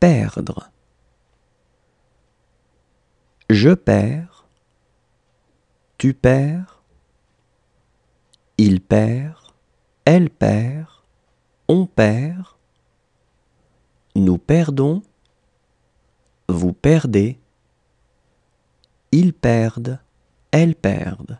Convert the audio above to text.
perdre. Je perds, tu perds, il perd, elle perd, on perd, nous perdons, vous perdez, ils perdent, elles perdent.